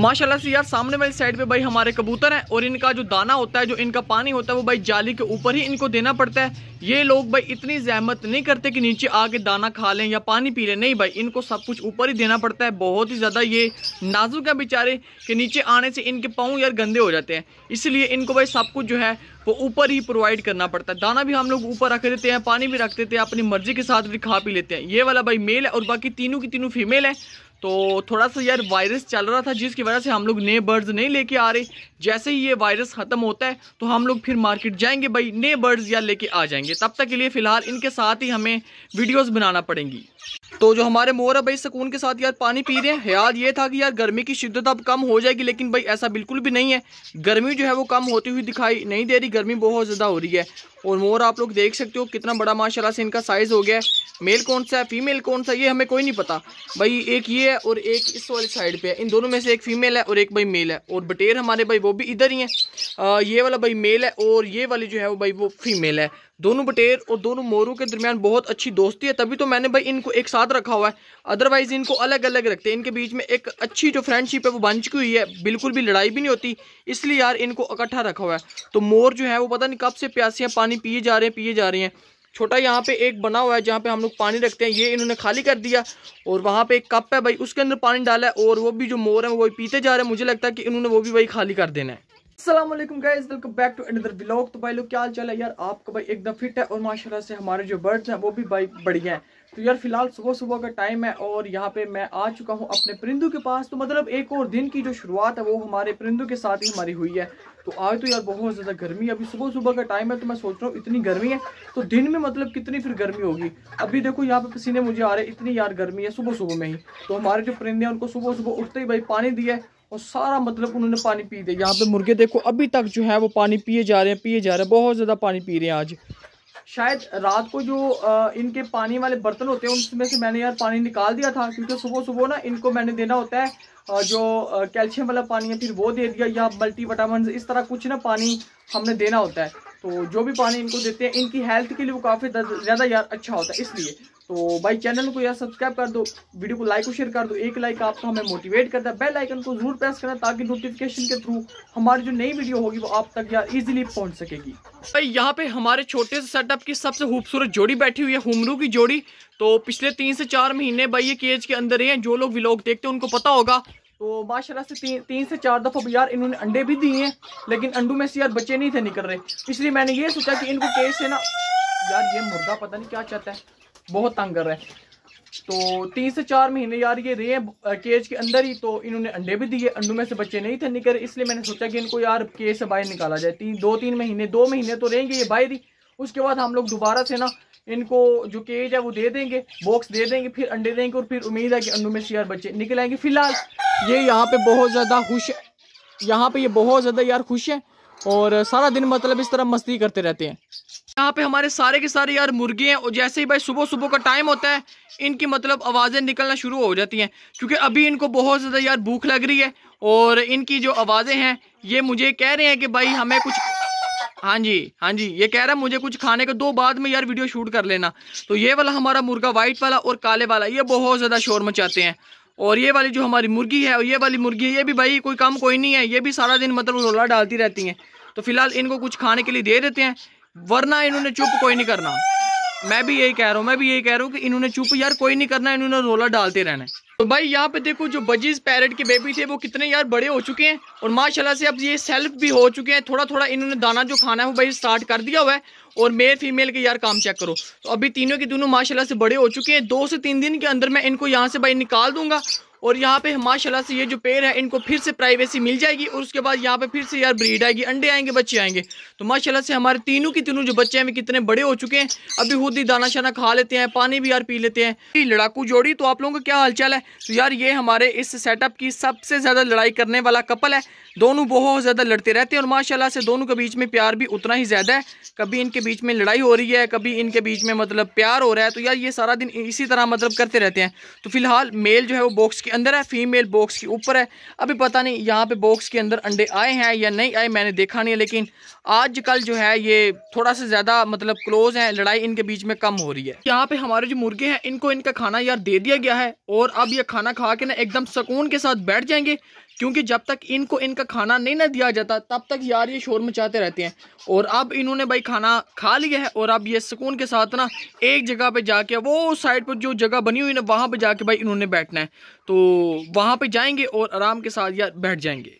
माशाल्लाह से यार सामने वाली साइड पे भाई हमारे कबूतर हैं और इनका जो दाना होता है जो इनका पानी होता है वो भाई जाली के ऊपर ही इनको देना पड़ता है ये लोग भाई इतनी जहमत नहीं करते कि नीचे आके दाना खा लें या पानी पी लें नहीं भाई इनको सब कुछ ऊपर ही देना पड़ता है बहुत ही ज़्यादा ये नाजुक है बेचारे कि नीचे आने से इनके पाँव यार गंदे हो जाते हैं इसलिए इनको भाई सब कुछ जो है वो ऊपर ही प्रोवाइड करना पड़ता है दाना भी हम लोग ऊपर रख देते हैं पानी भी रख देते हैं अपनी मर्जी के साथ भी खा पी लेते हैं ये वाला भाई मेल है और बाकी तीनों की तीनों फीमेल है तो थोड़ा सा यार वायरस चल रहा था जिसकी वजह से हम लोग नए बर्ड्स नहीं लेके आ रहे जैसे ही ये वायरस ख़त्म होता है तो हम लोग फिर मार्केट जाएंगे भाई नए बर्ड्स यार लेके आ जाएंगे तब तक के लिए फ़िलहाल इनके साथ ही हमें वीडियोस बनाना पड़ेंगी तो जो हमारे मोर है भाई सुकून के साथ यार पानी पी रहे हैं ख्याल ये था कि यार गर्मी की शिद्दत अब कम हो जाएगी लेकिन भाई ऐसा बिल्कुल भी नहीं है गर्मी जो है वो कम होती हुई दिखाई नहीं दे रही गर्मी बहुत ज़्यादा हो रही है और मोर आप लोग देख सकते हो कितना बड़ा माशाल्लाह से इनका साइज़ हो गया है मेल कौन सा है फीमेल कौन सा ये हमें कोई नहीं पता भाई एक ये है और एक इस वाली साइड पे है इन दोनों में से एक फीमेल है और एक भाई मेल है और बटेर हमारे भाई वो भी इधर ही हैं ये वाला भाई मेल है और ये वाली जो है वो भाई वो फीमेल है दोनों बटेर और दोनों मोरू के दरमियान बहुत अच्छी दोस्ती है तभी तो मैंने भाई इनको को एक साथ रखा हुआ है अदरवाइज़ इनको अलग अलग रखते हैं इनके बीच में एक अच्छी जो फ्रेंडशिप है वो बन चुकी हुई है बिल्कुल भी लड़ाई भी नहीं होती इसलिए यार इनको इकट्ठा रखा हुआ है तो मोर जो है वो पता नहीं कब से प्यासे हैं पानी पिए जा रहे हैं पिए जा रहे हैं छोटा यहाँ पे एक बना हुआ है जहाँ पे हम लोग पानी रखते हैं ये इन्होंने खाली कर दिया और वहाँ पे एक कप है भाई उसके अंदर पानी डाला है और वो भी जो मोर है वो पीते जा रहे हैं मुझे लगता है कि इन्होंने वो भी वही खाली कर देना है असलम guys welcome back to another blog तो भाई लोग क्या हाल चाल है यार आपका भाई एकदम फिट है और माशाल्लाह से हमारे जो बर्ड्स हैं वो भी भाई बढ़िया हैं तो यार फिलहाल सुबह सुबह का टाइम है और यहाँ पे मैं आ चुका हूँ अपने परिंदू के पास तो मतलब एक और दिन की जो शुरुआत है वो हमारे परिंदू के साथ ही हमारी हुई है तो आज तो यार बहुत ज़्यादा गर्मी है अभी सुबह सुबह का टाइम है तो मैं सोच रहा हूँ इतनी गर्मी है तो दिन में मतलब कितनी फिर गर्मी होगी अभी देखो यहाँ पे पसीने मुझे आ रहे इतनी यार गर्मी है सुबह सुबह में ही तो हमारे जो परिंदे हैं उनको सुबह सुबह उठते ही भाई पानी दिया है और सारा मतलब उन्होंने पानी पी दिया यहाँ पे मुर्गे देखो अभी तक जो है वो पानी पिए जा रहे हैं पिए जा रहे हैं बहुत ज़्यादा पानी पी रहे हैं आज शायद रात को जो इनके पानी वाले बर्तन होते हैं उसमें से मैंने यार पानी निकाल दिया था क्योंकि सुबह सुबह ना इनको मैंने देना होता है जो कैल्शियम वाला पानी है फिर वो दे दिया या मल्टी वटामिन इस तरह कुछ ना पानी हमने देना होता है तो जो भी पानी इनको देते हैं इनकी हेल्थ के लिए वो काफ़ी ज़्यादा यार अच्छा होता है इसलिए तो भाई चैनल को यार सब्सक्राइब कर दो वीडियो को लाइक और शेयर कर दो एक लाइक आपको तो हमें मोटिवेट करता है बेल आइकन को जरूर प्रेस करना ताकि नोटिफिकेशन के थ्रू हमारी जो नई वीडियो होगी वो आप तक यार इजीली पहुंच सकेगी भाई यहाँ पे हमारे छोटे से सेटअप की सबसे खूबसूरत जोड़ी बैठी हुई है हुमरू की जोड़ी तो पिछले तीन से चार महीने भाई ये केज के अंदर हैं जो लोग व्लॉग देखते हैं उनको पता होगा तो माशाल्लाह से तीन तीन से चार दफ़ा यार इन्होंने अंडे भी दिए हैं लेकिन अंडों में से यार बच्चे नहीं थे निकल रहे इसलिए मैंने ये सोचा कि इनको केज से ना यार ये मुर्गा पता नहीं क्या चाहता है बहुत तंग कर रहे हैं तो तीन से चार महीने यार ये रहे हैं केज के अंदर ही तो इन्होंने अंडे भी दिए अंडों में से बच्चे नहीं थे निकल इसलिए मैंने सोचा कि इनको यार केज से बाहर निकाला जाए तीन दो तीन महीने दो महीने तो रहेंगे ये बाहर ही उसके बाद हम लोग दोबारा से ना इनको जो केज है वो दे देंगे बॉक्स दे देंगे फिर अंडे देंगे और फिर उम्मीद है कि अंडों में से यार बच्चे निकल आएंगे फिलहाल ये यहाँ पे बहुत ज़्यादा खुश है यहाँ पे ये बहुत ज़्यादा यार खुश है और सारा दिन मतलब इस तरह मस्ती करते रहते हैं यहाँ पे हमारे सारे के सारे यार मुर्गे हैं और जैसे ही भाई सुबह सुबह का टाइम होता है इनकी मतलब आवाज़ें निकलना शुरू हो जाती हैं क्योंकि अभी इनको बहुत ज़्यादा यार भूख लग रही है और इनकी जो आवाज़ें हैं ये मुझे कह रहे हैं कि भाई हमें कुछ हाँ जी हाँ जी ये कह रहा है मुझे कुछ खाने के दो बाद में यार वीडियो शूट कर लेना तो ये वाला हमारा मुर्गा वाइट वाला और काले वाला ये बहुत ज़्यादा शोर मचाते हैं और ये वाली जो हमारी मुर्गी है और ये वाली मुर्गी है ये भी भाई कोई काम कोई नहीं है ये भी सारा दिन मतलब रोला डालती रहती हैं तो फिलहाल इनको कुछ खाने के लिए दे देते हैं वरना इन्होंने चुप कोई नहीं करना मैं भी यही कह रहा हूँ मैं भी यही कह रहा हूँ कि इन्होंने चुप यार कोई नहीं करना इन्होंने रोला डालते रहना है तो भाई यहाँ पे देखो जो बजीज पैरट के बेबी थे वो कितने यार बड़े हो चुके हैं और माशाल्लाह से अब ये सेल्फ भी हो चुके हैं थोड़ा थोड़ा इन्होंने दाना जो खाना है वो भाई स्टार्ट कर दिया हुआ है और मेल फीमेल के यार काम चेक करो तो अभी तीनों के दोनों माशाल्लाह से बड़े हो चुके हैं दो से तीन दिन के अंदर मैं इनको यहाँ से भाई निकाल दूंगा और यहाँ पे माशाल्लाह से ये जो पेड़ है इनको फिर से प्राइवेसी मिल जाएगी और उसके बाद यहाँ पे फिर से यार ब्रीड आएगी अंडे आएंगे बच्चे आएंगे तो माशाल्लाह से हमारे तीनों के तीनों जो बच्चे हैं वे कितने बड़े हो चुके हैं अभी खुद ही दाना शाना खा लेते हैं पानी भी यार पी लेते हैं लड़ाकू जोड़ी तो आप लोगों का क्या हालचाल है तो यार ये हमारे इस सेटअप की सबसे ज़्यादा लड़ाई करने वाला कपल है दोनों बहुत ज़्यादा लड़ते रहते हैं और माशाल्लाह से दोनों के बीच में प्यार भी उतना ही ज़्यादा है कभी इनके बीच में लड़ाई हो रही है कभी इनके बीच में मतलब प्यार हो रहा है तो यार ये सारा दिन इसी तरह मतलब करते रहते हैं तो फिलहाल मेल जो है वो बॉक्स के अंदर है फीमेल बॉक्स के ऊपर है अभी पता नहीं यहाँ पर बॉक्स के अंदर अंडे आए हैं या नहीं आए मैंने देखा नहीं है लेकिन आज कल जो है ये थोड़ा सा ज़्यादा मतलब क्लोज है लड़ाई इनके बीच में कम हो रही है यहाँ पे हमारे जो मुर्गे हैं इनको इनका खाना यार दे दिया गया है और अब ये खाना खा के ना एकदम सुकून के साथ बैठ जाएंगे क्योंकि जब तक इनको इनका खाना नहीं ना दिया जाता तब तक यार ये शोर मचाते रहते हैं और अब इन्होंने भाई खाना खा लिया है और अब ये सुकून के साथ ना एक जगह पे जाके वो साइड पर जो जगह बनी हुई ना वहाँ पे जाके भाई इन्होंने बैठना है तो वहाँ पे जाएंगे और आराम के साथ यार बैठ जाएंगे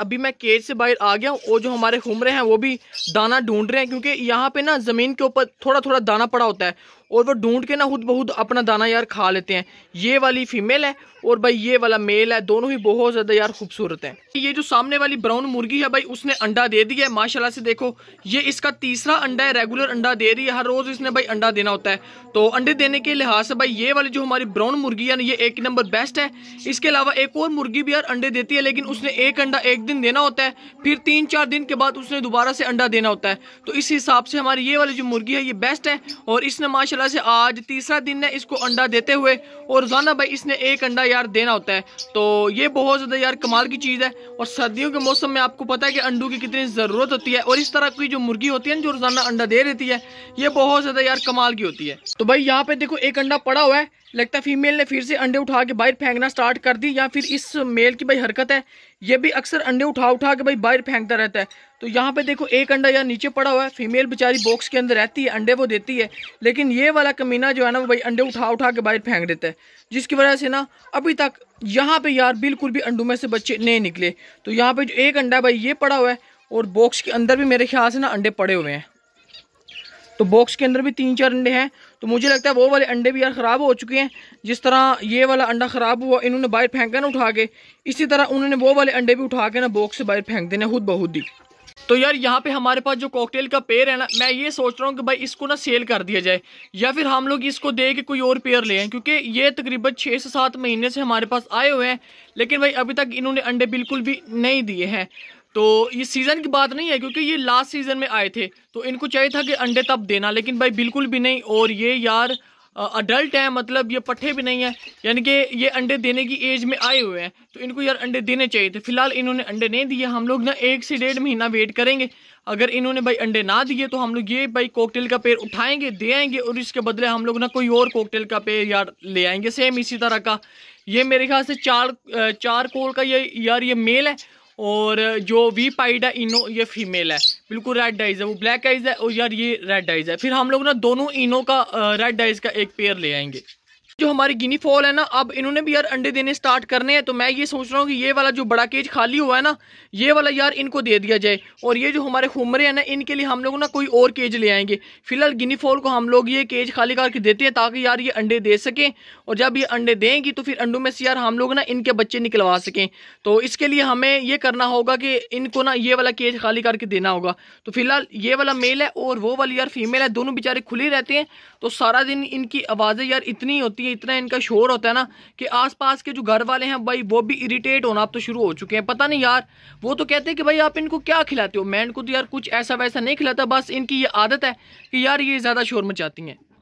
अभी मैं केज से बाहर आ गया हूँ और जो हमारे हुमरे हैं वो भी दाना ढूंढ रहे हैं क्योंकि यहाँ पे ना ज़मीन के ऊपर थोड़ा थोड़ा दाना पड़ा होता है और वो ढूंढ के ना खुद बहुत अपना दाना यार खा लेते हैं ये वाली फीमेल है और भाई ये वाला मेल है दोनों ही बहुत ज़्यादा यार खूबसूरत हैं ये जो सामने वाली ब्राउन मुर्गी है भाई उसने अंडा दे दिया है माशाल्लाह से देखो ये इसका तीसरा अंडा है रेगुलर अंडा दे रही है हर रोज़ इसने भाई अंडा देना होता है तो अंडे देने के लिहाज से भाई ये वाली जो हमारी ब्राउन मुर्गी है ना ये एक नंबर बेस्ट है इसके अलावा एक और मुर्गी भी यार अंडे देती है लेकिन उसने एक अंडा एक दिन देना होता है फिर तीन चार दिन के बाद उसने दोबारा से अंडा देना होता है तो इस हिसाब से हमारी ये वाली जो मुर्गी है ये बेस्ट है और इसने माशा माशाल्लाह से आज तीसरा दिन है इसको अंडा देते हुए और रोज़ाना भाई इसने एक अंडा यार देना होता है तो ये बहुत ज़्यादा यार कमाल की चीज़ है और सर्दियों के मौसम में आपको पता है कि अंडों की कितनी ज़रूरत होती है और इस तरह की जो मुर्गी होती है ना जो रोज़ाना अंडा दे रहती है ये बहुत ज़्यादा यार कमाल की होती है तो भाई यहाँ पे देखो एक अंडा पड़ा हुआ है लगता है फीमेल ने फिर से अंडे उठा के बाहर फेंकना स्टार्ट कर दी या फिर इस मेल की भाई हरकत है ये भी अक्सर अंडे उठा उठा के भाई बाहर फेंकता रहता है तो यहाँ पे देखो एक अंडा यहाँ नीचे पड़ा हुआ है फीमेल बेचारी बॉक्स के अंदर रहती है अंडे वो देती है लेकिन ये वाला कमीना जो है ना वो भाई अंडे उठा उठा के बाहर फेंक देता है जिसकी वजह से ना अभी तक यहाँ पे यार बिल्कुल भी अंडों में से बच्चे नहीं निकले तो यहाँ पे जो एक अंडा भाई ये पड़ा हुआ है और बॉक्स के अंदर भी मेरे ख्याल से ना अंडे पड़े हुए हैं तो बॉक्स के अंदर भी तीन चार अंडे हैं तो मुझे लगता है वो वाले अंडे भी यार ख़राब हो चुके हैं जिस तरह ये वाला अंडा ख़राब हुआ इन्होंने बाहर फेंका ना उठा के इसी तरह उन्होंने वो वाले अंडे भी उठा के ना बॉक्स से बाहर फेंक देने खुद बहुत ही तो यार यहाँ पे हमारे पास जो कॉकटेल का पेड़ है ना मैं ये सोच रहा हूँ कि भाई इसको ना सेल कर दिया जाए या फिर हम लोग इसको दे के कोई और पेड़ ले आए क्योंकि ये तकरीबन छः से सात महीने से हमारे पास आए हुए हैं लेकिन भाई अभी तक इन्होंने अंडे बिल्कुल भी नहीं दिए हैं तो ये सीज़न की बात नहीं है क्योंकि ये लास्ट सीज़न में आए थे तो इनको चाहिए था कि अंडे तब देना लेकिन भाई बिल्कुल भी नहीं और ये यार अडल्ट हैं मतलब ये पट्टे भी नहीं हैं यानी कि ये अंडे देने की एज में आए हुए हैं तो इनको यार अंडे देने चाहिए थे फिलहाल इन्होंने अंडे नहीं दिए हम लोग ना एक से डेढ़ महीना वेट करेंगे अगर इन्होंने भाई अंडे ना दिए तो हम लोग ये भाई कॉकटेल का पेड़ उठाएंगे दे आएंगे और इसके बदले हम लोग ना कोई और कॉकटेल का पेड़ यार ले आएंगे सेम इसी तरह का ये मेरे ख्याल से चार चार कोल का ये यार ये मेल है और जो वी पाइड है इनो ये फीमेल है बिल्कुल रेड डाइज है वो ब्लैक आइज है और यार ये रेड डाइज है फिर हम लोग ना दोनों इनो का रेड डाइज का एक पेयर ले आएंगे जो हमारी गिनी फॉल है ना अब इन्होंने भी यार अंडे देने स्टार्ट करने हैं तो मैं ये सोच रहा हूँ कि ये वाला जो बड़ा केज खाली हुआ है ना ये वाला यार इनको दे दिया जाए और ये जो हमारे हुमरे हैं ना इनके लिए हम लोग ना कोई और केज ले आएंगे फिलहाल गिनी फॉल को हम लोग ये केज खाली करके देते हैं ताकि यार ये अंडे दे सकें और जब ये अंडे देंगी तो फिर अंडों में से यार हम लोग ना इनके बच्चे निकलवा सकें तो इसके लिए हमें ये करना होगा कि इनको ना ये वाला केज खाली करके देना होगा तो फिलहाल ये वाला मेल है और वो वाली यार फीमेल है दोनों बेचारे खुले रहते हैं तो सारा दिन इनकी आवाज़ें यार इतनी होती होती है इतना इनका शोर होता है ना कि आसपास के जो घर वाले हैं भाई वो भी इरिटेट होना अब तो शुरू हो चुके हैं पता नहीं यार वो तो कहते हैं कि भाई आप इनको क्या खिलाते हो मैं इनको तो यार कुछ ऐसा वैसा नहीं खिलाता बस इनकी ये आदत है कि यार ये ज़्यादा शोर मचाती हैं